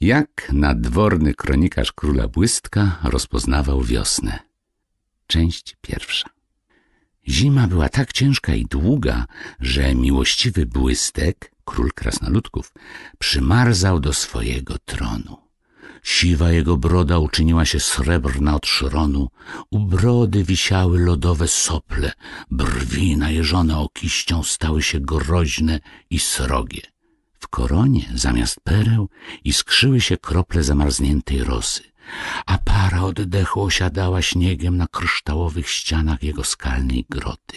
Jak nadworny kronikarz króla Błystka rozpoznawał wiosnę. Część pierwsza. Zima była tak ciężka i długa, że miłościwy Błystek, król krasnoludków, przymarzał do swojego tronu. Siwa jego broda uczyniła się srebrna od szronu, u brody wisiały lodowe sople, brwi najeżone okiścią stały się groźne i srogie. W koronie zamiast pereł iskrzyły się krople zamarzniętej rosy, a para oddechu osiadała śniegiem na kryształowych ścianach jego skalnej groty.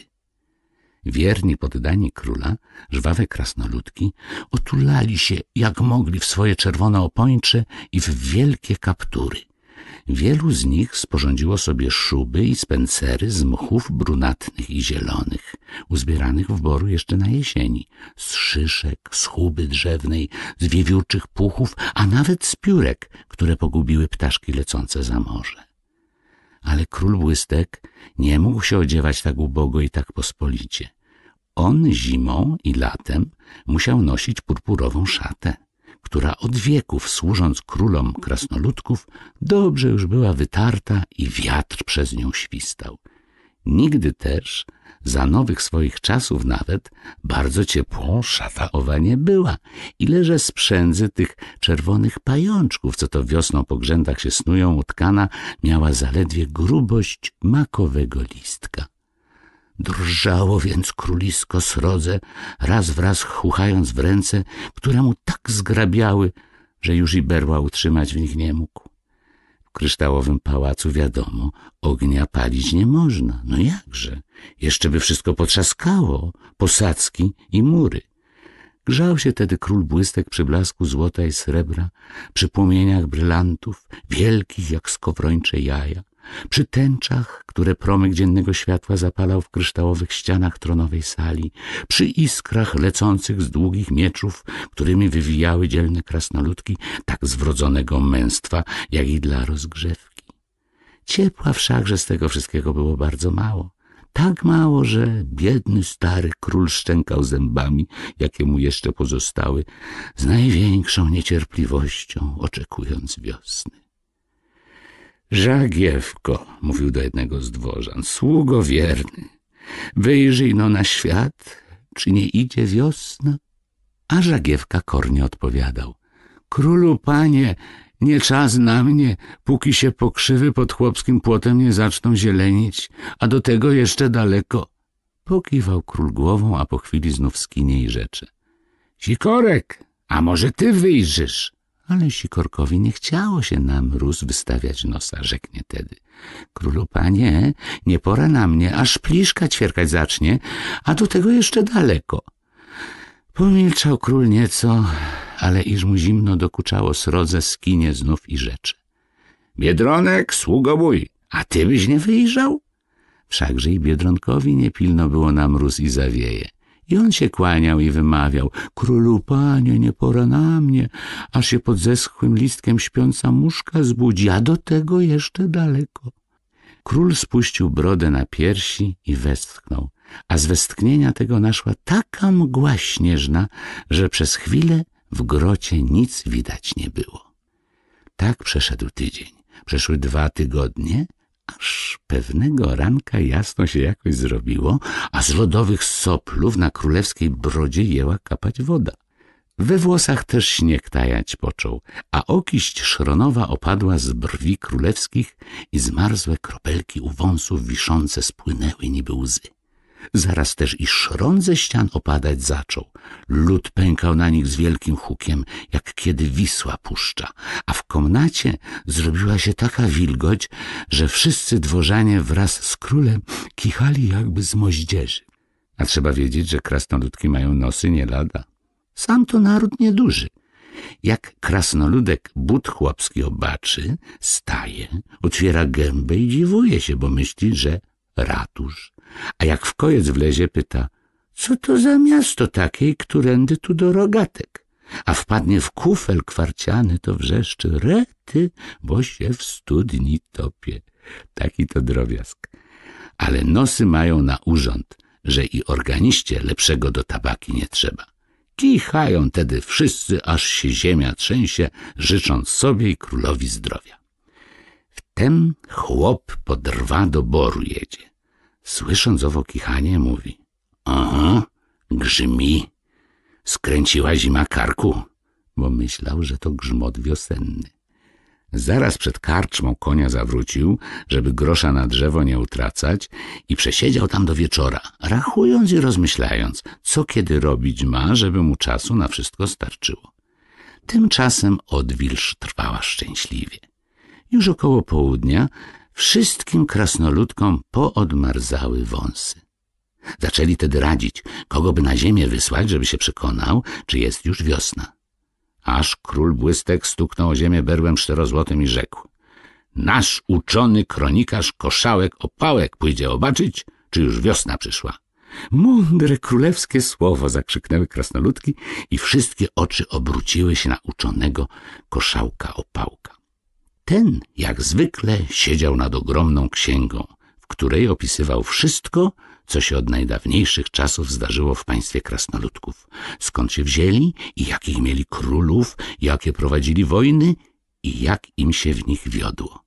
Wierni poddani króla, żwawe krasnoludki, otulali się jak mogli w swoje czerwone opończe i w wielkie kaptury. Wielu z nich sporządziło sobie szuby i spencery z mchów brunatnych i zielonych, uzbieranych w boru jeszcze na jesieni, z szyszek, z chuby drzewnej, z wiewiórczych puchów, a nawet z piórek, które pogubiły ptaszki lecące za morze. Ale król błystek nie mógł się odziewać tak ubogo i tak pospolicie. On zimą i latem musiał nosić purpurową szatę która od wieków, służąc królom krasnoludków, dobrze już była wytarta i wiatr przez nią świstał. Nigdy też, za nowych swoich czasów nawet, bardzo ciepłą szafa owa nie była, ileże sprzędzy tych czerwonych pajączków, co to wiosną po grzędach się snują, utkana, miała zaledwie grubość makowego listka. Drżało więc królisko srodze, raz wraz chuchając w ręce, które mu tak zgrabiały, że już i berła utrzymać w nich nie mógł. W kryształowym pałacu, wiadomo, ognia palić nie można. No jakże? Jeszcze by wszystko potrzaskało, posadzki i mury. Grzał się tedy król błystek przy blasku złota i srebra, przy płomieniach brylantów, wielkich jak skowrończe jaja przy tęczach, które promyk dziennego światła zapalał w kryształowych ścianach tronowej sali, przy iskrach lecących z długich mieczów, którymi wywijały dzielne krasnoludki tak zwrodzonego męstwa, jak i dla rozgrzewki. Ciepła wszakże z tego wszystkiego było bardzo mało. Tak mało, że biedny stary król szczękał zębami, jakie mu jeszcze pozostały, z największą niecierpliwością oczekując wiosny. Żagiewko, mówił do jednego z dworzan, sługo wierny, wyjrzyj no na świat, czy nie idzie wiosna? A Żagiewka kornie odpowiadał, królu panie, nie czas na mnie, póki się pokrzywy pod chłopskim płotem nie zaczną zielenić, a do tego jeszcze daleko. Pokiwał król głową, a po chwili znów skinie i rzeczy. Sikorek, a może ty wyjrzysz? Ale Sikorkowi nie chciało się na mróz wystawiać nosa, rzeknie tedy. Królu panie, nie pora na mnie, aż pliszka ćwierkać zacznie, a do tego jeszcze daleko. Pomilczał król nieco, ale iż mu zimno dokuczało srodze, skinie znów i rzeczy. Biedronek, sługo mój, a ty byś nie wyjrzał? Wszakże i Biedronkowi nie pilno było na mróz i zawieje. I on się kłaniał i wymawiał, królu panie, nie pora na mnie, aż się pod zeschłym listkiem śpiąca muszka zbudzi, a do tego jeszcze daleko. Król spuścił brodę na piersi i westchnął, a z westchnienia tego naszła taka mgła śnieżna, że przez chwilę w grocie nic widać nie było. Tak przeszedł tydzień, przeszły dwa tygodnie Aż pewnego ranka jasno się jakoś zrobiło, a z lodowych soplów na królewskiej brodzie jęła kapać woda. We włosach też śnieg tajać począł, a okiść szronowa opadła z brwi królewskich i zmarzłe kropelki u wąsów wiszące spłynęły niby łzy. Zaraz też i szron ze ścian opadać zaczął. Lód pękał na nich z wielkim hukiem, jak kiedy Wisła puszcza, a w komnacie zrobiła się taka wilgoć, że wszyscy dworzanie wraz z królem kichali jakby z moździerzy. A trzeba wiedzieć, że krasnoludki mają nosy nie lada. Sam to naród nieduży. Jak krasnoludek but chłopski obaczy, staje, otwiera gębę i dziwuje się, bo myśli, że ratusz, a jak w koiec wlezie, pyta – co to za miasto takiej, którędy tu do rogatek? A wpadnie w kufel kwarciany, to wrzeszczy – rety, bo się w studni topie. Taki to drobiazg. Ale nosy mają na urząd, że i organiście lepszego do tabaki nie trzeba. Kichają tedy wszyscy, aż się ziemia trzęsie, życząc sobie i królowi zdrowia. Wtem chłop po drwa do boru jedzie. Słysząc owo kichanie, mówi. Aha, grzmi. Skręciła zima karku, bo myślał, że to grzmot wiosenny. Zaraz przed karczmą konia zawrócił, żeby grosza na drzewo nie utracać i przesiedział tam do wieczora, rachując i rozmyślając, co kiedy robić ma, żeby mu czasu na wszystko starczyło. Tymczasem odwilż trwała szczęśliwie. Już około południa wszystkim krasnoludkom poodmarzały wąsy. Zaczęli tedy radzić, kogo by na ziemię wysłać, żeby się przekonał, czy jest już wiosna. Aż król błystek stuknął o ziemię berłem czterozłotym i rzekł Nasz uczony kronikarz koszałek opałek pójdzie obaczyć, czy już wiosna przyszła. Mądre królewskie słowo zakrzyknęły krasnoludki i wszystkie oczy obróciły się na uczonego koszałka opałka. Ten, jak zwykle, siedział nad ogromną księgą, w której opisywał wszystko, co się od najdawniejszych czasów zdarzyło w państwie krasnoludków. Skąd się wzięli i jakich mieli królów, jakie prowadzili wojny i jak im się w nich wiodło.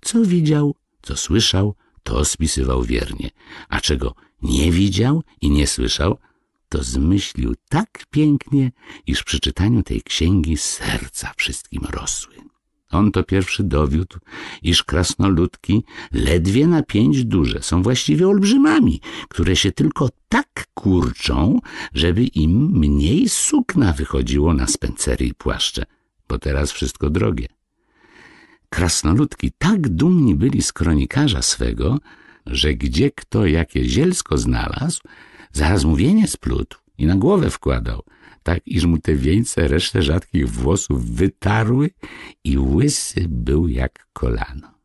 Co widział, co słyszał, to spisywał wiernie, a czego nie widział i nie słyszał, to zmyślił tak pięknie, iż przy czytaniu tej księgi serca wszystkim rosły. On to pierwszy dowiódł, iż krasnoludki ledwie na pięć duże są właściwie olbrzymami, które się tylko tak kurczą, żeby im mniej sukna wychodziło na spencery i płaszcze, bo teraz wszystko drogie. Krasnoludki tak dumni byli z kronikarza swego, że gdzie kto jakie zielsko znalazł, zaraz mówienie splótł i na głowę wkładał – tak, iż mu te wieńce resztę rzadkich włosów wytarły i łysy był jak kolano.